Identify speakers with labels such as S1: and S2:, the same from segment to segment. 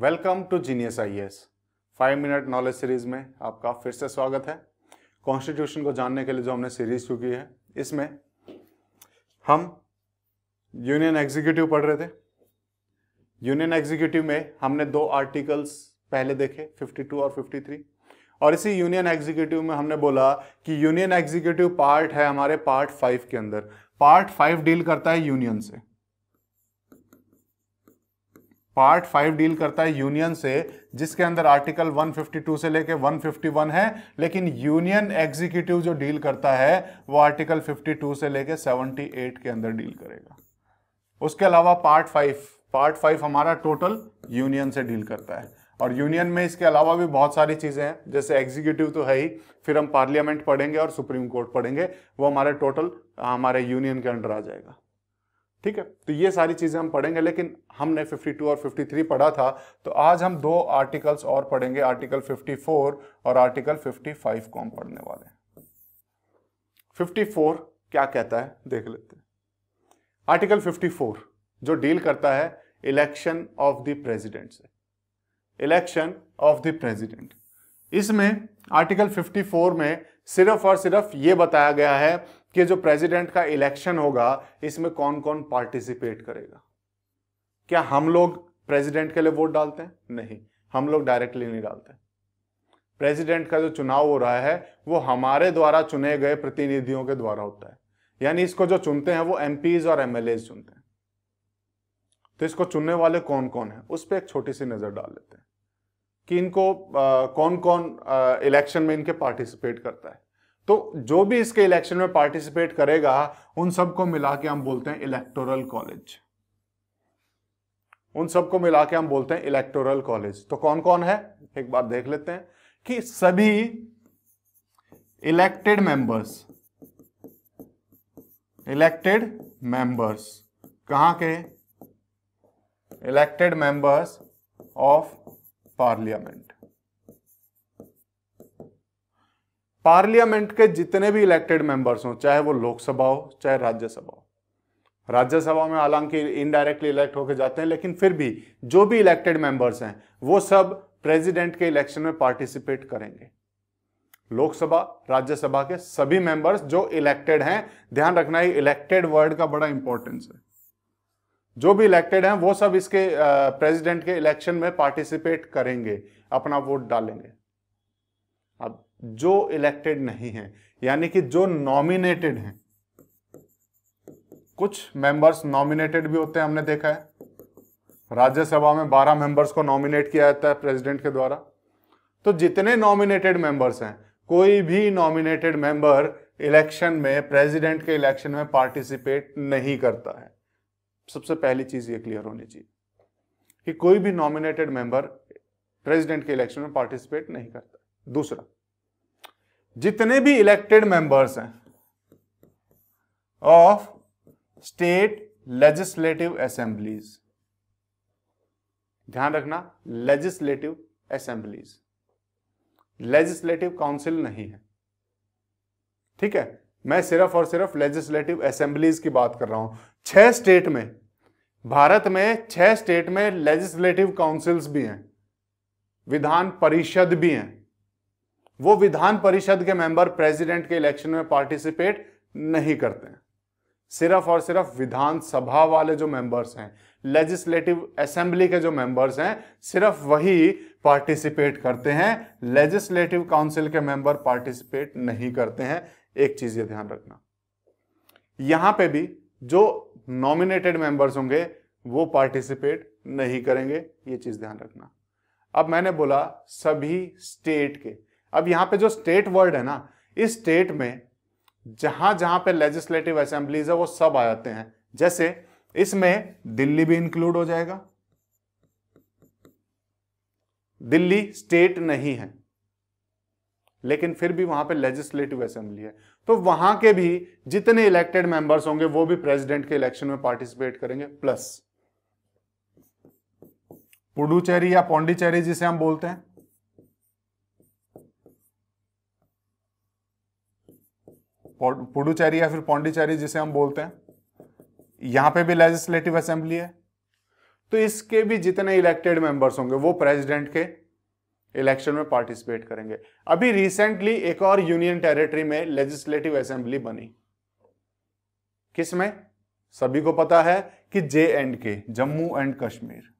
S1: welcome to genius IAS five minute knowledge series में आपका फिर से स्वागत है कॉन्स्टिट्यूशन को जानने के लिए जो हमने सीरीज शुरू की है इसमें हम यूनियन एग्जीक्यूटिव पढ़ रहे थे यूनियन एग्जीक्यूटिव में हमने दो आर्टिकल्स पहले देखे 52 और 53 और इसी यूनियन एग्जीक्यूटिव में हमने बोला कि यूनियन एग्जीक्यूटिव पार्ट है हमारे पार्ट फाइव के अंदर पार्ट फाइव डील करता है यूनियन से पार्ट फाइव डील करता है यूनियन से जिसके अंदर आर्टिकल 152 से लेके 151 है लेकिन यूनियन एग्जीक्यूटिव जो डील करता है वो आर्टिकल 52 से लेके 78 के अंदर डील करेगा उसके अलावा पार्ट फाइव पार्ट फाइव हमारा टोटल यूनियन से डील करता है और यूनियन में इसके अलावा भी बहुत सारी चीज़ें हैं जैसे एग्जीक्यूटिव तो है ही फिर हम पार्लियामेंट पढ़ेंगे और सुप्रीम कोर्ट पढ़ेंगे वो हमारे टोटल हमारे यूनियन के अंडर आ जाएगा ठीक है तो ये सारी चीज़ें हम पढ़ेंगे लेकिन हमने 52 और 53 पढ़ा था तो आज हम दो आर्टिकल्स और पढ़ेंगे आर्टिकल 54 और आर्टिकल 55 को हम पढ़ने वाले हैं 54 क्या कहता है देख लेते हैं आर्टिकल 54 जो डील करता है इलेक्शन ऑफ द प्रेसिडेंट से इलेक्शन ऑफ द प्रेसिडेंट इसमें आर्टिकल 54 में सिर्फ और सिर्फ ये बताया गया है कि जो प्रेसिडेंट का इलेक्शन होगा इसमें कौन कौन पार्टिसिपेट करेगा क्या हम लोग प्रेसिडेंट के लिए वोट डालते हैं नहीं हम लोग डायरेक्टली नहीं डालते प्रेसिडेंट का जो चुनाव हो रहा है वो हमारे द्वारा चुने गए प्रतिनिधियों के द्वारा होता है यानी इसको जो चुनते हैं वो एम और एम चुनते हैं तो इसको चुनने वाले कौन कौन है उस पर एक छोटी सी नज़र डाल लेते हैं कि इनको आ, कौन कौन इलेक्शन में इनके पार्टिसिपेट करता है तो जो भी इसके इलेक्शन में पार्टिसिपेट करेगा उन सबको मिला के हम बोलते हैं इलेक्टोरल कॉलेज उन सबको मिला के हम बोलते हैं इलेक्टोरल कॉलेज तो कौन कौन है एक बार देख लेते हैं कि सभी इलेक्टेड मेंबर्स इलेक्टेड मेंबर्स कहां के elected members of parliament parliament के जितने भी इलेक्टेड मेंबर्स हों चाहे वो लोकसभा हो चाहे राज्यसभा हो राज्यसभा में हालांकि इनडायरेक्टली इलेक्ट होकर जाते हैं लेकिन फिर भी जो भी इलेक्टेड मेंबर्स हैं वो सब प्रेसिडेंट के इलेक्शन में पार्टिसिपेट करेंगे लोकसभा राज्यसभा के सभी मेंबर्स जो इलेक्टेड हैं ध्यान रखना है इलेक्टेड वर्ड का बड़ा इंपॉर्टेंस है जो भी इलेक्टेड हैं वो सब इसके प्रेसिडेंट के इलेक्शन में पार्टिसिपेट करेंगे अपना वोट डालेंगे जो इलेक्टेड नहीं है यानी कि जो नॉमिनेटेड हैं कुछ मेंबर्स नॉमिनेटेड भी होते हैं हमने देखा है राज्यसभा में 12 मेंबर्स को नॉमिनेट किया जाता है प्रेसिडेंट के द्वारा तो जितने नॉमिनेटेड मेंबर्स हैं कोई भी नॉमिनेटेड मेंबर इलेक्शन में प्रेसिडेंट के इलेक्शन में पार्टिसिपेट नहीं करता है सबसे पहली चीज ये क्लियर होनी चाहिए कि कोई भी नॉमिनेटेड मेंबर प्रेसिडेंट के इलेक्शन में पार्टिसिपेट नहीं करता दूसरा जितने भी इलेक्टेड मेंबर्स हैं ऑफ स्टेट लेजिस्लेटिव असेंबलीज ध्यान रखना लेजिस्लेटिव असेंबलीज लेजिस्लेटिव काउंसिल नहीं है ठीक है मैं सिर्फ और सिर्फ लेजिस्लेटिव असेंबलीज की बात कर रहा हूं छह स्टेट में भारत में छह स्टेट में लेजिस्लेटिव काउंसिल्स भी हैं विधान परिषद भी हैं वो विधान परिषद के मेंबर प्रेसिडेंट के इलेक्शन में पार्टिसिपेट नहीं करते हैं सिर्फ और सिर्फ विधानसभा वाले जो मेंबर्स हैं लेजिस्लेटिव असेंबली के जो मेंबर्स हैं सिर्फ वही पार्टिसिपेट करते हैं लेजिस्लेटिव काउंसिल के मेंबर पार्टिसिपेट नहीं करते हैं एक चीज ये ध्यान रखना यहां पे भी जो नॉमिनेटेड मेंबर्स होंगे वो पार्टिसिपेट नहीं करेंगे ये चीज ध्यान रखना अब मैंने बोला सभी स्टेट के अब यहां पे जो स्टेट वर्ड है ना इस स्टेट में जहां जहां पे लेजिस्लेटिव असेंबलीज है वो सब आ जाते हैं जैसे इसमें दिल्ली भी इंक्लूड हो जाएगा दिल्ली स्टेट नहीं है लेकिन फिर भी वहां पे लेजिस्लेटिव असेंबली है तो वहां के भी जितने इलेक्टेड मेंबर्स होंगे वो भी प्रेसिडेंट के इलेक्शन में पार्टिसिपेट करेंगे प्लस पुडुचेरी या पौंडीचेरी जिसे हम बोलते हैं पुडुचेरी या फिर पौंडीचेरी जिसे हम बोलते हैं यहां पे भी लेजिस्लेटिव असेंबली है तो इसके भी जितने इलेक्टेड मेंबर्स होंगे वो प्रेसिडेंट के इलेक्शन में पार्टिसिपेट करेंगे अभी रिसेंटली एक और यूनियन टेरिटरी में लेजिस्लेटिव असेंबली बनी किसमें सभी को पता है कि जे एंड के जम्मू एंड कश्मीर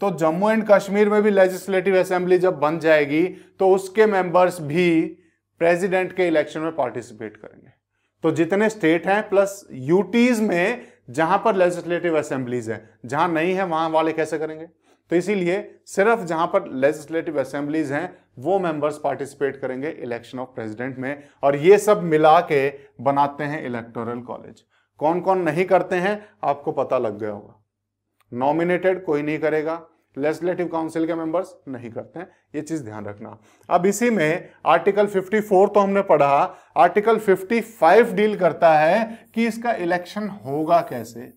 S1: तो जम्मू एंड कश्मीर में भी लेजिस्लेटिव असेंबली जब बन जाएगी तो उसके मेंबर्स भी प्रेसिडेंट के इलेक्शन में पार्टिसिपेट करेंगे तो जितने स्टेट हैं प्लस यूटीज में जहां पर लेजिस्लेटिव असेंबलीज है जहां नहीं है वहां वाले कैसे करेंगे तो इसीलिए सिर्फ जहां पर लेजिस्लेटिव असेंबलीज हैं वो मेंबर्स पार्टिसिपेट करेंगे इलेक्शन ऑफ प्रेसिडेंट में और ये सब मिला के बनाते हैं इलेक्टोरल कॉलेज कौन कौन नहीं करते हैं आपको पता लग गया होगा नॉमिनेटेड कोई नहीं करेगा लेजिस्लेटिव काउंसिल के मेंबर्स नहीं करते हैं ये चीज ध्यान रखना अब इसी में आर्टिकल 54 तो हमने पढ़ा आर्टिकल 55 डील करता है कि इसका इलेक्शन होगा कैसे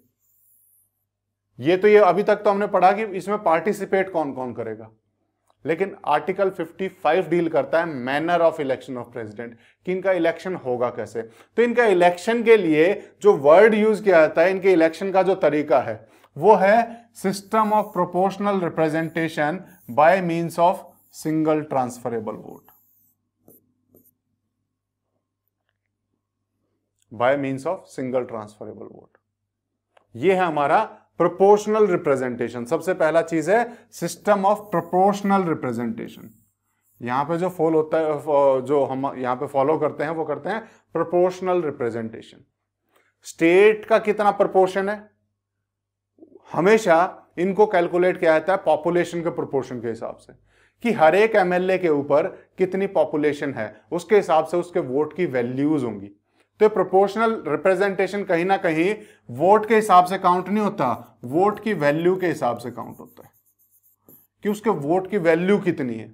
S1: ये तो ये अभी तक तो हमने पढ़ा कि इसमें पार्टिसिपेट कौन कौन करेगा लेकिन आर्टिकल 55 डील करता है manner of election of president कि इनका इलेक्शन होगा कैसे तो इनका इलेक्शन के लिए जो वर्ड यूज किया जाता है इनके इलेक्शन का जो तरीका है वो है system of proportional representation by means of single transferable vote by means of single transferable vote ये है हमारा प्रोपोर्शनल रिप्रेजेंटेशन सबसे पहला चीज है सिस्टम ऑफ प्रोपोर्शनल रिप्रेजेंटेशन यहां पे जो फॉलो होता है जो हम यहां पे फॉलो करते हैं वो करते हैं प्रोपोर्शनल रिप्रेजेंटेशन स्टेट का कितना प्रोपोर्शन है हमेशा इनको कैलकुलेट किया जाता है पॉपुलेशन के प्रोपोर्शन के हिसाब से कि हर एक एमएलए के ऊपर कितनी पॉपुलेशन है उसके हिसाब से उसके वोट की वैल्यूज होंगी तो प्रोपोर्शनल रिप्रेजेंटेशन कहीं ना कहीं वोट के हिसाब से काउंट नहीं होता वोट की वैल्यू के हिसाब से काउंट होता है कि उसके वोट की वैल्यू कितनी है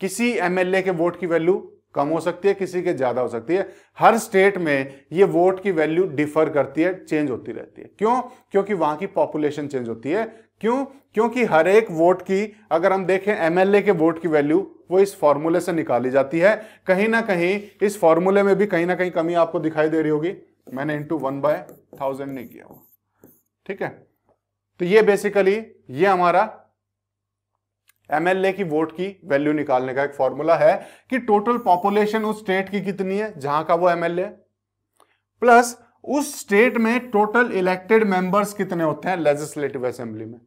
S1: किसी एमएलए के वोट की वैल्यू कम हो सकती है किसी के ज्यादा हो सकती है हर स्टेट में ये वोट की वैल्यू डिफर करती है चेंज होती रहती है क्यों क्योंकि वहां की पॉपुलेशन चेंज होती है क्यों क्योंकि हर एक वोट की अगर हम देखें एमएलए के वोट की वैल्यू वो इस फॉर्मूले से निकाली जाती है कहीं ना कहीं इस फॉर्मूले में भी कहीं ना कहीं कमी आपको दिखाई दे रही होगी मैंने इंटू वन बाय थाउजेंड नहीं किया ठीक है तो ये बेसिकली ये हमारा एमएलए की वोट की वैल्यू निकालने का एक फॉर्मूला है कि टोटल पॉपुलेशन उस स्टेट की कितनी है जहां का वो एमएलए प्लस उस स्टेट में टोटल इलेक्टेड मेंबर्स कितने होते हैं लेजिस्लेटिव असेंबली में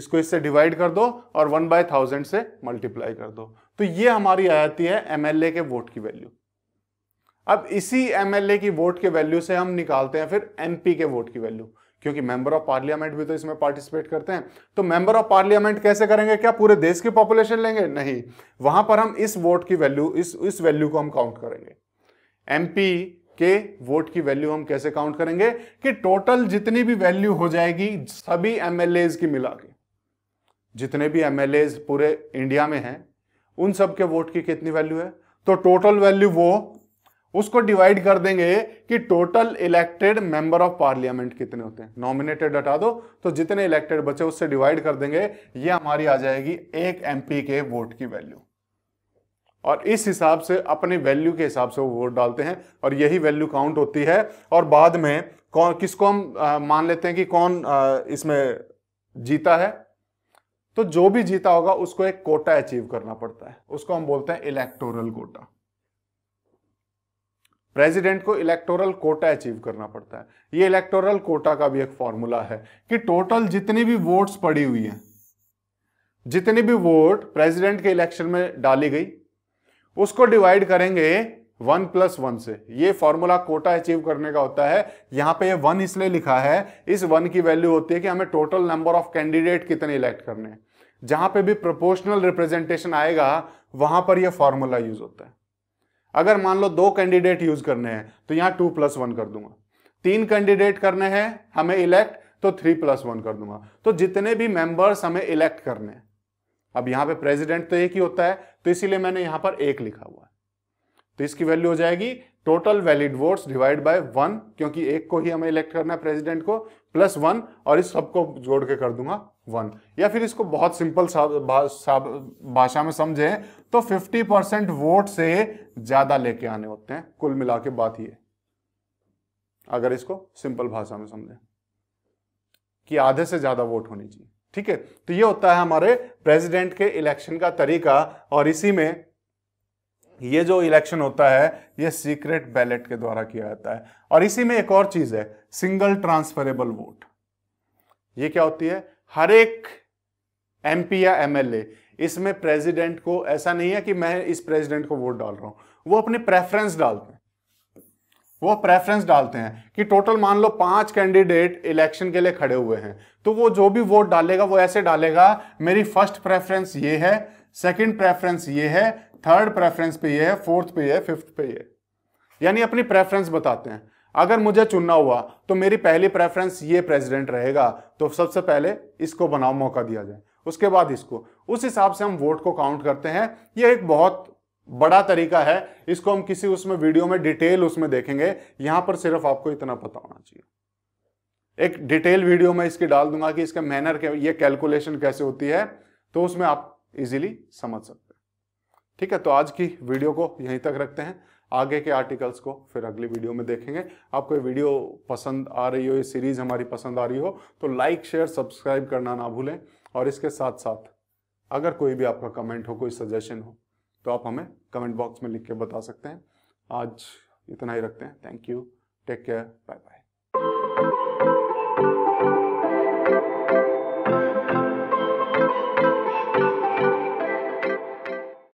S1: इसको इससे डिवाइड कर दो और वन बाय थाउजेंड से मल्टीप्लाई कर दो तो ये हमारी आ जाती है एमएलए के वोट की वैल्यू अब इसी एमएलए की वोट के वैल्यू से हम निकालते हैं फिर एमपी के वोट की वैल्यू क्योंकि मेंबर ऑफ पार्लियामेंट भी तो इसमें पार्टिसिपेट करते हैं तो मेंबर ऑफ पार्लियामेंट कैसे करेंगे क्या पूरे देश की पॉपुलेशन लेंगे नहीं वहां पर हम इस वोट की वैल्यू इस इस वैल्यू को हम काउंट करेंगे एमपी के वोट की वैल्यू हम कैसे काउंट करेंगे कि टोटल जितनी भी वैल्यू हो जाएगी सभी एमएलएज की मिला के जितने भी एमएलएज पूरे इंडिया में हैं उन सब के वोट की कितनी वैल्यू है तो टोटल वैल्यू वो उसको डिवाइड कर देंगे कि total elected member of parliament कितने होते हैं नॉमिनेटेड हटा दो तो जितने इलेक्टेड बचे उससे डिवाइड कर देंगे ये हमारी आ जाएगी एक एमपी के वोट की वैल्यू और इस हिसाब से अपने वैल्यू के हिसाब से वो वोट डालते हैं और यही वैल्यू काउंट होती है और बाद में कौन किसको हम मान लेते हैं कि कौन आ, इसमें जीता है तो जो भी जीता होगा उसको एक कोटा अचीव करना पड़ता है उसको हम बोलते हैं इलेक्टोरल कोटा प्रेसिडेंट को इलेक्टोरल कोटा अचीव करना पड़ता है ये इलेक्टोरल कोटा का भी एक फॉर्मूला है कि टोटल जितनी भी वोट्स पड़ी हुई हैं जितनी भी वोट प्रेसिडेंट के इलेक्शन में डाली गई उसको डिवाइड करेंगे वन प्लस वन से ये फॉर्मूला कोटा अचीव करने का होता है यहां पे ये वन इसलिए लिखा है इस वन की वैल्यू होती है कि हमें टोटल नंबर ऑफ कैंडिडेट कितने इलेक्ट करने हैं जहां पे भी प्रोपोर्शनल रिप्रेजेंटेशन आएगा वहां पर यह फॉर्मूला यूज होता है अगर मान लो दो कैंडिडेट यूज करने हैं तो यहां टू प्लस वन कर दूंगा तीन कैंडिडेट करने हैं हमें इलेक्ट तो थ्री प्लस वन कर दूंगा तो जितने भी मेंबर्स हमें इलेक्ट करने हैं अब यहां पे प्रेसिडेंट तो एक ही होता है तो इसीलिए मैंने यहां पर एक लिखा हुआ है तो इसकी वैल्यू हो जाएगी total valid votes divide by one क्योंकि एक को ही हमें इलेक्ट करना है प्रेसिडेंट को प्लस वन और इस सबको जोड़ के कर दूंगा वन या फिर इसको बहुत सिंपल भाषा में समझे तो फिफ्टी परसेंट वोट से ज्यादा लेके आने होते हैं कुल मिला के बात ये अगर इसको सिंपल भाषा में समझे कि आधे से ज्यादा वोट होनी चाहिए ठीक है तो ये होता है हमारे प्रेसिडेंट के इलेक्शन का तरीका और इसी में ये जो इलेक्शन होता है ये सीक्रेट बैलेट के द्वारा किया जाता है और इसी में एक और चीज है सिंगल ट्रांसफरेबल वोट ये क्या होती है हर एक एमपी या एमएलए इसमें प्रेसिडेंट को ऐसा नहीं है कि मैं इस प्रेसिडेंट को वोट डाल रहा हूं वो अपने प्रेफरेंस डालते हैं वो प्रेफरेंस डालते हैं कि टोटल मान लो पांच कैंडिडेट इलेक्शन के लिए खड़े हुए हैं तो वो जो भी वोट डालेगा वो ऐसे डालेगा मेरी फर्स्ट प्रेफरेंस ये है सेकंड प्रेफरेंस ये है थर्ड प्रेफरेंस पे ये है फोर्थ पे ये है फिफ्थ पे ये यानी अपनी प्रेफरेंस बताते हैं अगर मुझे चुनना हुआ तो मेरी पहली प्रेफरेंस ये प्रेसिडेंट रहेगा तो सबसे पहले इसको बनाओ मौका दिया जाए उसके बाद इसको उस हिसाब से हम वोट को काउंट करते हैं ये एक बहुत बड़ा तरीका है इसको हम किसी उसमें वीडियो में डिटेल उसमें देखेंगे यहां पर सिर्फ आपको इतना पता होना चाहिए एक डिटेल वीडियो में इसकी डाल दूंगा कि इसके मैनर ये कैलकुलेशन कैसे होती है तो उसमें आप इजीली समझ सकते ठीक है तो आज की वीडियो को यहीं तक रखते हैं आगे के आर्टिकल्स को फिर अगली वीडियो में देखेंगे आपको ये वीडियो पसंद आ रही हो ये सीरीज हमारी पसंद आ रही हो तो लाइक शेयर सब्सक्राइब करना ना भूलें और इसके साथ साथ अगर कोई भी आपका कमेंट हो कोई सजेशन हो तो आप हमें कमेंट बॉक्स में लिख के बता सकते हैं आज इतना ही रखते हैं thank you take care bye bye